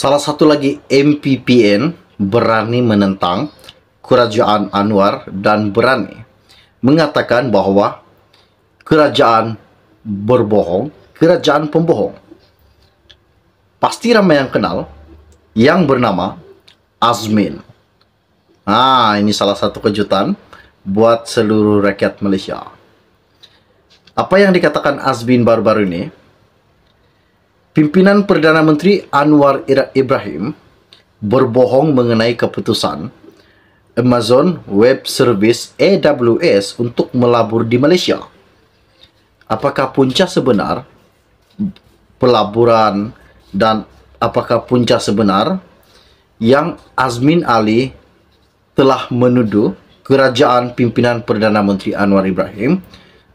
Salah satu lagi MPPN berani menentang kerajaan Anwar dan berani mengatakan bahwa kerajaan berbohong, kerajaan pembohong. Pasti ramai yang kenal yang bernama Azmin. Ah, ini salah satu kejutan buat seluruh rakyat Malaysia. Apa yang dikatakan Azmin baru-baru ini pimpinan Perdana Menteri Anwar Ibrahim berbohong mengenai keputusan Amazon Web Service AWS untuk melabur di Malaysia. Apakah punca sebenar pelaburan dan apakah punca sebenar yang Azmin Ali telah menuduh kerajaan pimpinan Perdana Menteri Anwar Ibrahim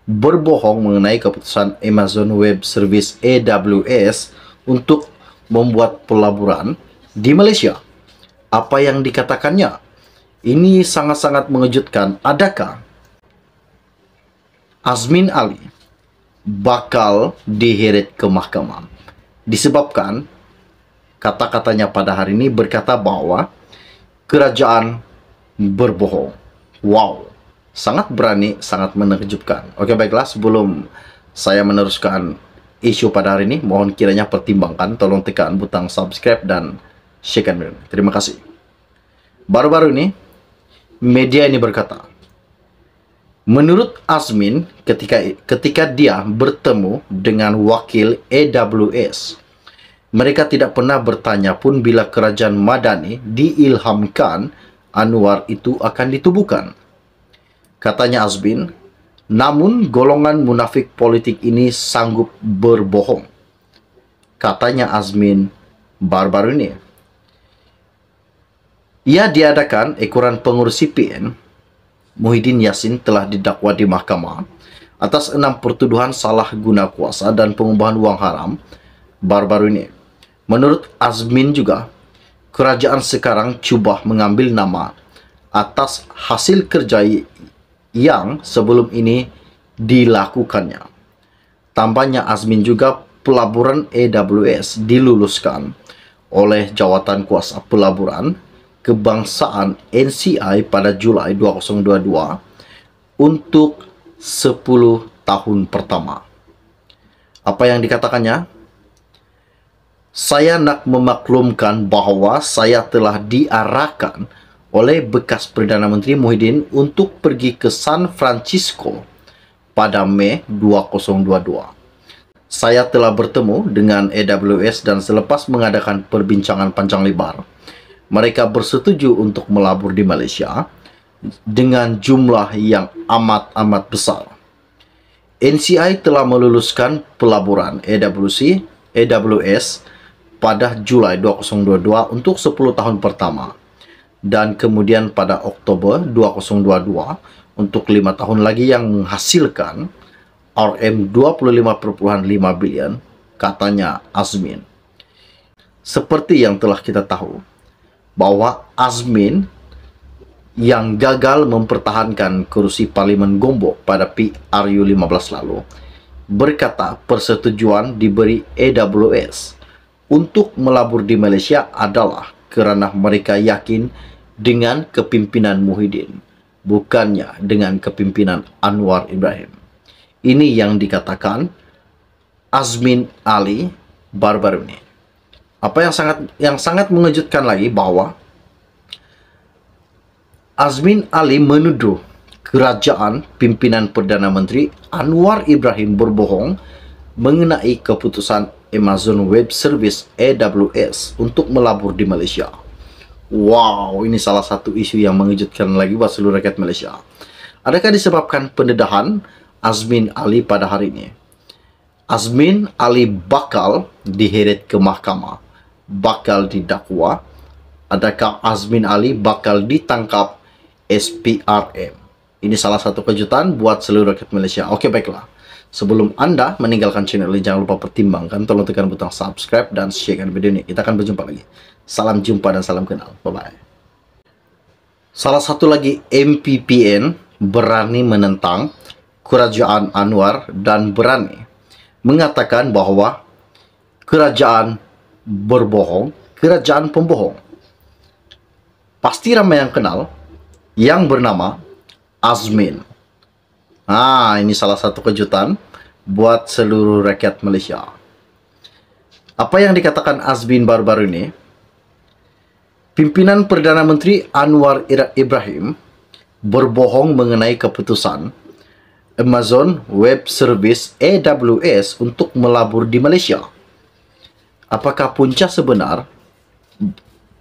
berbohong mengenai keputusan Amazon Web Service AWS untuk membuat pelaburan di Malaysia. Apa yang dikatakannya? Ini sangat-sangat mengejutkan. Adakah Azmin Ali bakal diheret ke mahkamah? Disebabkan kata-katanya pada hari ini berkata bahwa kerajaan berbohong. Wow sangat berani, sangat menakjubkan. Oke, baiklah sebelum saya meneruskan isu pada hari ini, mohon kiranya pertimbangkan tolong tekan butang subscribe dan share and share. Terima kasih. Baru-baru ini media ini berkata, menurut Azmin, ketika ketika dia bertemu dengan wakil AWS mereka tidak pernah bertanya pun bila kerajaan Madani diilhamkan Anwar itu akan ditubuhkan. Katanya Azbin, namun golongan munafik politik ini sanggup berbohong. Katanya Azmin baru-baru ini. Ia diadakan ekoran pengurus CPN, Muhyiddin Yassin telah didakwa di mahkamah atas enam pertuduhan salah guna kuasa dan pengubahan uang haram baru-baru ini. Menurut Azmin juga, kerajaan sekarang cuba mengambil nama atas hasil kerja yang sebelum ini dilakukannya. Tampaknya Azmin juga pelaburan AWS diluluskan oleh jawatan kuasa pelaburan kebangsaan NCI pada Julai 2022 untuk 10 tahun pertama. Apa yang dikatakannya? Saya nak memaklumkan bahwa saya telah diarahkan oleh bekas Perdana Menteri Muhyiddin untuk pergi ke San Francisco pada Mei 2022. Saya telah bertemu dengan AWS dan selepas mengadakan perbincangan panjang lebar, mereka bersetuju untuk melabur di Malaysia dengan jumlah yang amat-amat besar. NCI telah meluluskan pelaburan AWC, AWS pada Julai 2022 untuk 10 tahun pertama dan kemudian pada Oktober 2022 untuk lima tahun lagi yang menghasilkan RM 25,5 billion katanya Azmin. Seperti yang telah kita tahu bahwa Azmin yang gagal mempertahankan kursi parlimen Gombok pada PRU 15 lalu berkata persetujuan diberi AWS untuk melabur di Malaysia adalah kerana mereka yakin dengan kepimpinan Muhyiddin, bukannya dengan kepimpinan Anwar Ibrahim. Ini yang dikatakan Azmin Ali baru ini. Apa yang sangat yang sangat mengejutkan lagi bahwa Azmin Ali menuduh kerajaan pimpinan Perdana Menteri Anwar Ibrahim berbohong mengenai keputusan Amazon Web Service AWS untuk melabur di Malaysia. Wow, ini salah satu isu yang mengejutkan lagi buat seluruh rakyat Malaysia. Adakah disebabkan pendedahan Azmin Ali pada hari ini? Azmin Ali bakal diheret ke mahkamah, bakal didakwa. Adakah Azmin Ali bakal ditangkap SPRM? Ini salah satu kejutan buat seluruh rakyat Malaysia. Oke, baiklah. Sebelum Anda meninggalkan channel ini, jangan lupa pertimbangkan tolong tekan butang subscribe dan share video ini. Kita akan berjumpa lagi. Salam jumpa dan salam kenal. Bye-bye. Salah satu lagi MPPN berani menentang kerajaan Anwar dan berani mengatakan bahwa kerajaan berbohong, kerajaan pembohong. Pasti ramai yang kenal yang bernama Azmin. Ah, ini salah satu kejutan buat seluruh rakyat Malaysia. Apa yang dikatakan Azmin baru-baru ini Pimpinan Perdana Menteri Anwar Ibrahim berbohong mengenai keputusan Amazon Web Service AWS untuk melabur di Malaysia. Apakah punca sebenar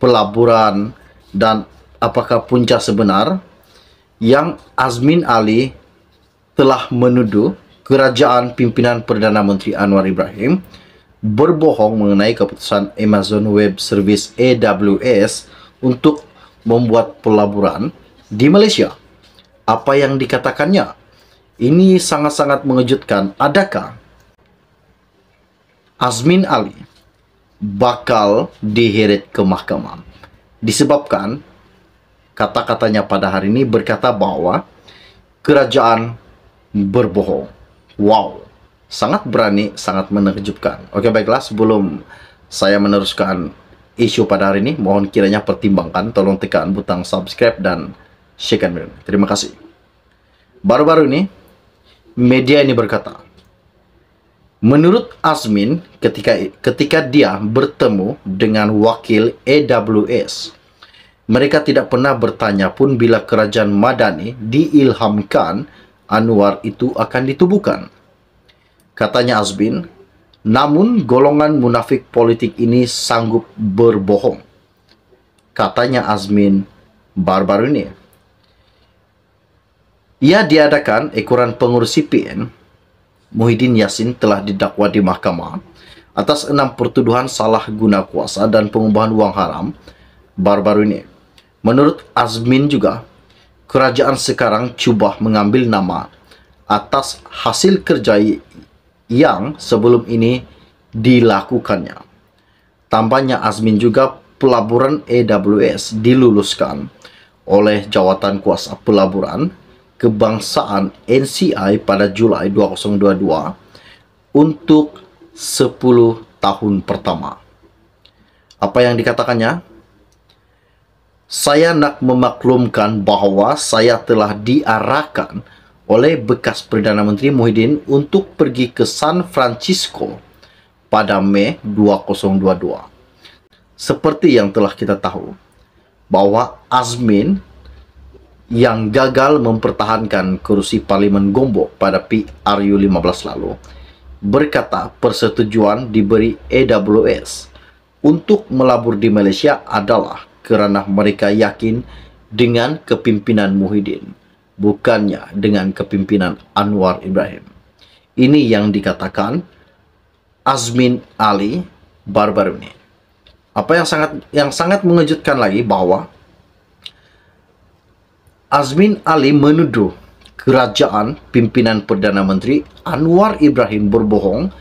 pelaburan dan apakah punca sebenar yang Azmin Ali telah menuduh kerajaan pimpinan Perdana Menteri Anwar Ibrahim berbohong mengenai keputusan Amazon Web Service AWS untuk membuat pelaburan di Malaysia. Apa yang dikatakannya? Ini sangat-sangat mengejutkan. Adakah Azmin Ali bakal diheret ke mahkamah? Disebabkan kata-katanya pada hari ini berkata bahwa kerajaan berbohong. Wow sangat berani, sangat menakjubkan. Oke, baiklah sebelum saya meneruskan isu pada hari ini, mohon kiranya pertimbangkan tolong tekan butang subscribe dan share and Terima kasih. Baru-baru ini media ini berkata, menurut Azmin ketika ketika dia bertemu dengan wakil AWS, mereka tidak pernah bertanya pun bila kerajaan Madani diilhamkan Anwar itu akan ditubuhkan. Katanya Azbin, namun golongan munafik politik ini sanggup berbohong. Katanya Azmin barbar ini. Ia diadakan ekoran pengurus CPN, Muhyiddin Yassin telah didakwa di mahkamah atas enam pertuduhan salah guna kuasa dan pengubahan uang haram baru-baru ini. Menurut Azmin juga, kerajaan sekarang cuba mengambil nama atas hasil kerja yang sebelum ini dilakukannya. Tampaknya Azmin juga pelaburan EWS diluluskan oleh jawatan kuasa pelaburan kebangsaan NCI pada Julai 2022 untuk 10 tahun pertama. Apa yang dikatakannya? Saya nak memaklumkan bahwa saya telah diarahkan oleh bekas Perdana Menteri Muhyiddin untuk pergi ke San Francisco pada Mei 2022. Seperti yang telah kita tahu, bahwa Azmin yang gagal mempertahankan kursi parlimen Gombok pada PRU 15 lalu berkata persetujuan diberi AWS untuk melabur di Malaysia adalah kerana mereka yakin dengan kepimpinan Muhyiddin bukannya dengan kepimpinan Anwar Ibrahim. Ini yang dikatakan Azmin Ali Barbaruni. Apa yang sangat yang sangat mengejutkan lagi bahwa Azmin Ali menuduh kerajaan pimpinan Perdana Menteri Anwar Ibrahim berbohong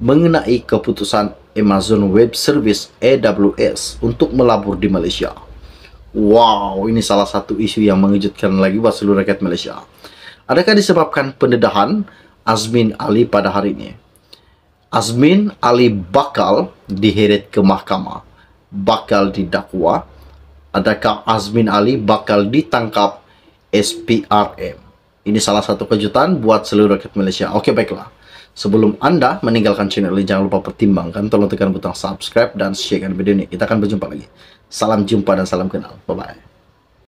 mengenai keputusan Amazon Web Service AWS untuk melabur di Malaysia. Wow, ini salah satu isu yang mengejutkan lagi buat seluruh rakyat Malaysia. Adakah disebabkan pendedahan Azmin Ali pada hari ini? Azmin Ali bakal diheret ke mahkamah, bakal didakwa. Adakah Azmin Ali bakal ditangkap SPRM? Ini salah satu kejutan buat seluruh rakyat Malaysia. Oke, baiklah. Sebelum Anda meninggalkan channel ini, jangan lupa pertimbangkan, tolong tekan butang subscribe dan sharekan video ini. Kita akan berjumpa lagi. Salam jumpa dan salam kenal. Bye-bye.